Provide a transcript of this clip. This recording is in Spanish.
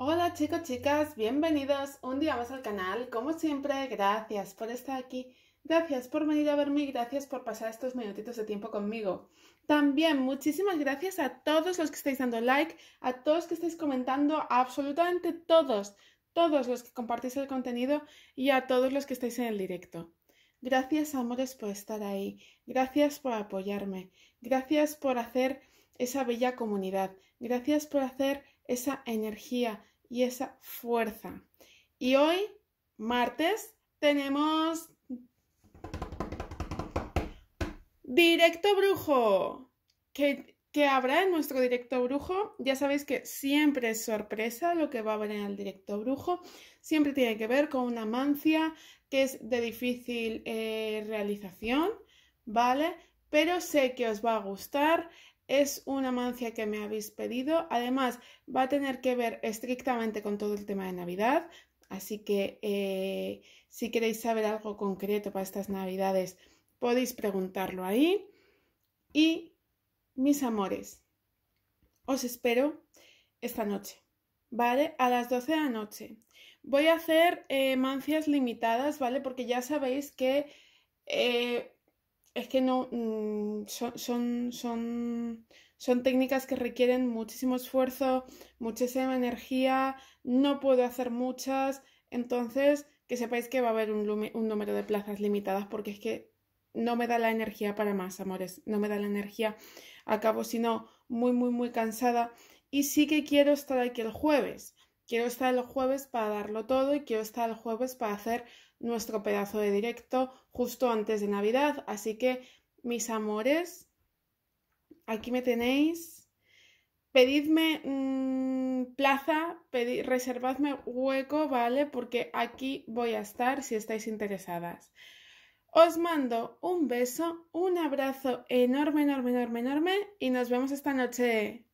Hola chicos, chicas, bienvenidos un día más al canal. Como siempre, gracias por estar aquí, gracias por venir a verme y gracias por pasar estos minutitos de tiempo conmigo. También muchísimas gracias a todos los que estáis dando like, a todos los que estáis comentando, absolutamente todos, todos los que compartís el contenido y a todos los que estáis en el directo. Gracias, amores, por estar ahí. Gracias por apoyarme. Gracias por hacer esa bella comunidad. Gracias por hacer esa energía y esa fuerza. Y hoy, martes, tenemos directo brujo. ¿Qué, habrá en nuestro directo brujo? Ya sabéis que siempre es sorpresa lo que va a haber en el directo brujo. Siempre tiene que ver con una mancia que es de difícil eh, realización, ¿vale? Pero sé que os va a gustar es una mancia que me habéis pedido. Además, va a tener que ver estrictamente con todo el tema de Navidad. Así que eh, si queréis saber algo concreto para estas Navidades, podéis preguntarlo ahí. Y mis amores, os espero esta noche, ¿vale? A las 12 de la noche. Voy a hacer eh, mancias limitadas, ¿vale? Porque ya sabéis que eh, es que no, mm, son, son, son, técnicas que requieren muchísimo esfuerzo, muchísima energía, no puedo hacer muchas, entonces que sepáis que va a haber un, un número de plazas limitadas porque es que no me da la energía para más, amores, no me da la energía, acabo sino muy, muy, muy cansada y sí que quiero estar aquí el jueves. Quiero estar el jueves para darlo todo y quiero estar el jueves para hacer nuestro pedazo de directo justo antes de Navidad. Así que, mis amores, aquí me tenéis. Pedidme mm, plaza, reservadme hueco, ¿vale? Porque aquí voy a estar si estáis interesadas. Os mando un beso, un abrazo enorme, enorme, enorme, enorme y nos vemos esta noche.